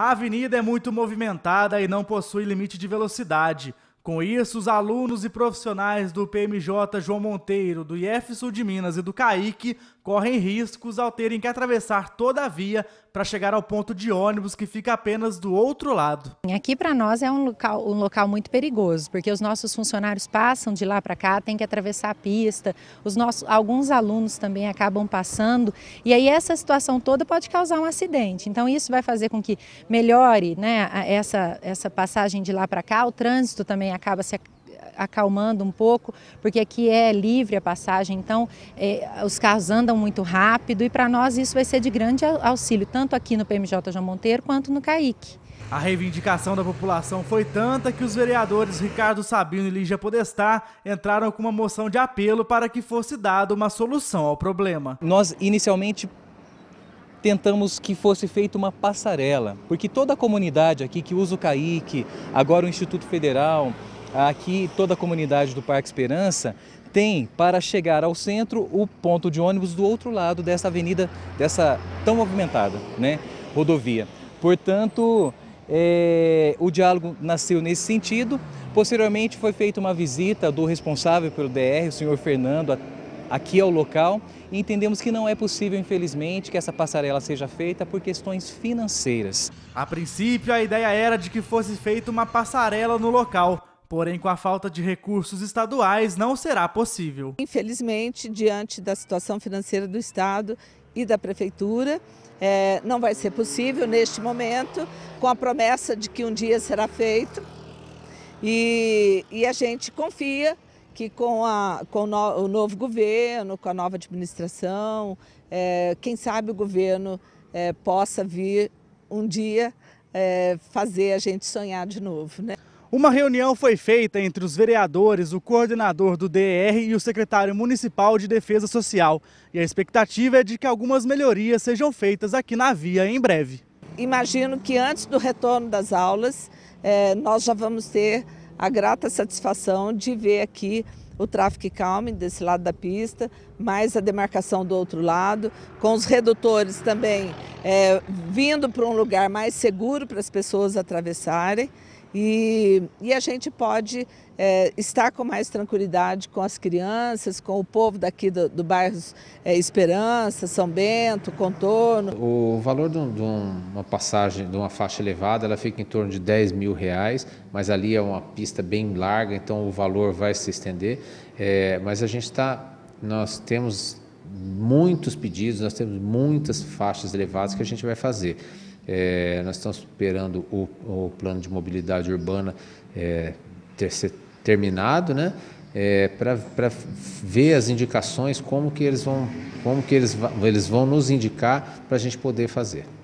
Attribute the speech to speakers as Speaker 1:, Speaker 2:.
Speaker 1: A avenida é muito movimentada e não possui limite de velocidade. Com isso, os alunos e profissionais do PMJ João Monteiro, do IF Sul de Minas e do CAIC correm riscos ao terem que atravessar toda a via para chegar ao ponto de ônibus que
Speaker 2: fica apenas do outro lado. Aqui para nós é um local, um local muito perigoso, porque os nossos funcionários passam de lá para cá, têm que atravessar a pista, os nossos, alguns alunos também acabam passando, e aí essa situação toda pode causar um acidente. Então isso vai fazer com que melhore né, essa, essa passagem de lá para cá, o trânsito também acaba se acalmando um pouco, porque aqui é livre a passagem, então é, os carros andam muito rápido e para nós isso vai ser de grande auxílio, tanto aqui no PMJ João Monteiro quanto no CAIC.
Speaker 1: A reivindicação da população foi tanta que os vereadores Ricardo Sabino e Lígia Podestá entraram com uma moção de apelo para que fosse dada uma solução ao problema.
Speaker 3: Nós inicialmente tentamos que fosse feita uma passarela, porque toda a comunidade aqui que usa o CAIC, agora o Instituto Federal, Aqui toda a comunidade do Parque Esperança tem para chegar ao centro o ponto de ônibus do outro lado dessa avenida, dessa tão movimentada né, rodovia. Portanto, é, o diálogo nasceu nesse sentido. Posteriormente foi feita uma visita do responsável pelo DR, o senhor Fernando, aqui ao local e entendemos que não é possível, infelizmente, que essa passarela seja feita por questões financeiras. A princípio, a ideia era de que fosse feita uma passarela no local, Porém, com a falta
Speaker 1: de recursos estaduais, não será possível.
Speaker 4: Infelizmente, diante da situação financeira do Estado e da Prefeitura, é, não vai ser possível neste momento, com a promessa de que um dia será feito. E, e a gente confia que com, a, com o novo governo, com a nova administração, é, quem sabe o governo é, possa vir um dia é, fazer a gente sonhar de novo. Né?
Speaker 1: Uma reunião foi feita entre os vereadores, o coordenador do DER e o secretário municipal de Defesa Social. E a expectativa é de que algumas melhorias sejam feitas aqui na via em breve.
Speaker 4: Imagino que antes do retorno das aulas, eh, nós já vamos ter a grata satisfação de ver aqui o tráfego calmo desse lado da pista, mais a demarcação do outro lado, com os redutores também eh, vindo para um lugar mais seguro para as pessoas atravessarem. E, e a gente pode é, estar com mais tranquilidade com as crianças, com o povo daqui do, do bairro é, Esperança, São Bento, Contorno.
Speaker 5: O valor de, um, de, uma passagem, de uma faixa elevada, ela fica em torno de 10 mil reais, mas ali é uma pista bem larga, então o valor vai se estender. É, mas a gente está, nós temos muitos pedidos, nós temos muitas faixas elevadas que a gente vai fazer. É, nós estamos esperando o, o, plano de mobilidade urbana é, ter ser terminado, né? É, para ver as indicações, como que eles vão, como que eles, eles vão nos indicar para a gente poder fazer.